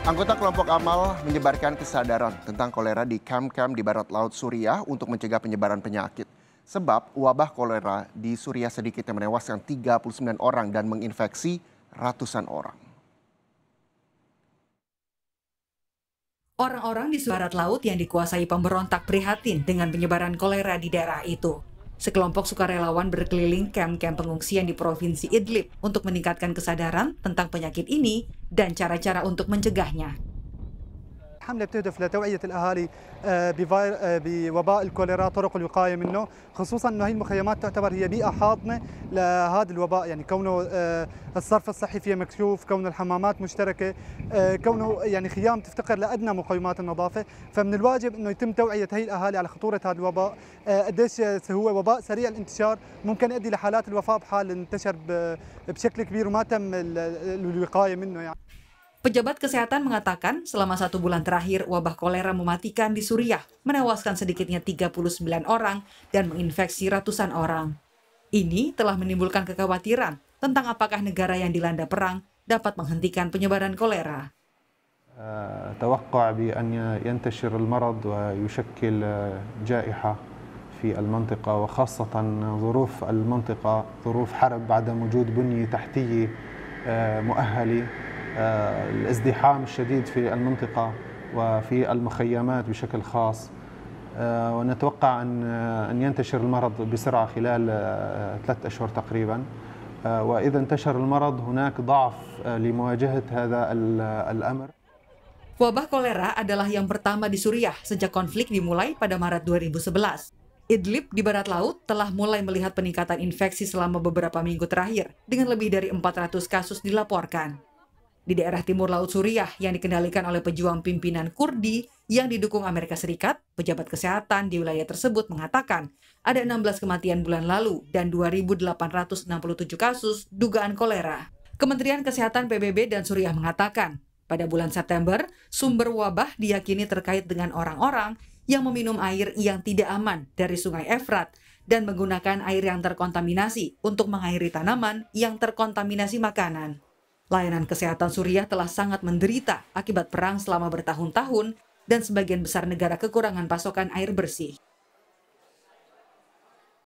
Anggota kelompok amal menyebarkan kesadaran tentang kolera di kamp-kamp di barat laut Suriah untuk mencegah penyebaran penyakit. Sebab wabah kolera di Suriah sedikitnya menewaskan 39 orang dan menginfeksi ratusan orang. Orang-orang di barat laut yang dikuasai pemberontak prihatin dengan penyebaran kolera di daerah itu. Sekelompok sukarelawan berkeliling kamp-kamp pengungsian di Provinsi Idlib untuk meningkatkan kesadaran tentang penyakit ini dan cara-cara untuk mencegahnya. الحملة بتهدف لتوعية الأهالي آه، آه، بوباء الكوليرا طرق الوقاية منه خصوصا أنه هي المخيمات تعتبر هي بيئة حاضنة لهذا الوباء يعني كونه آه، الصرف الصحي فيها مكشوف كونه الحمامات مشتركة كونه يعني خيام تفتقر لأدنى مقومات النظافة فمن الواجب أنه يتم توعية هي الأهالي على خطورة هذا الوباء قديش هو وباء سريع الانتشار ممكن يؤدي لحالات الوفاة بحال انتشر بشكل كبير وما تم الوقاية منه يعني Pejabat kesehatan mengatakan selama satu bulan terakhir wabah kolera mematikan di Suriah, menewaskan sedikitnya 39 orang dan menginfeksi ratusan orang. Ini telah menimbulkan kekhawatiran tentang apakah negara yang dilanda perang dapat menghentikan penyebaran kolera. توقع بأن ينتشر المرض ويشكل جائحة في المنطقة وخاصة ظروف المنطقة ظروف حرب وجود بنية تحتية مؤهلة الازدحام الشديد في المنطقة وفي المخيمات بشكل خاص ونتوقع أن أن ينتشر المرض بسرعة خلال ثلاثة أشهر تقريبا وإذا انتشر المرض هناك ضعف لمواجهة هذا الأمر Wabah kolera adalah yang pertama di Suriah sejak konflik dimulai pada Maret 2011. Idlib di barat laut telah mulai melihat peningkatan infeksi selama beberapa minggu terakhir dengan lebih dari 400 kasus dilaporkan. di daerah timur Laut Suriah yang dikendalikan oleh pejuang pimpinan Kurdi yang didukung Amerika Serikat, pejabat kesehatan di wilayah tersebut mengatakan ada 16 kematian bulan lalu dan 2.867 kasus dugaan kolera. Kementerian Kesehatan PBB dan Suriah mengatakan, pada bulan September, sumber wabah diyakini terkait dengan orang-orang yang meminum air yang tidak aman dari sungai Efrat dan menggunakan air yang terkontaminasi untuk mengairi tanaman yang terkontaminasi makanan. Layanan kesehatan Suriah telah sangat menderita akibat perang selama bertahun-tahun dan sebagian besar negara kekurangan pasokan air bersih.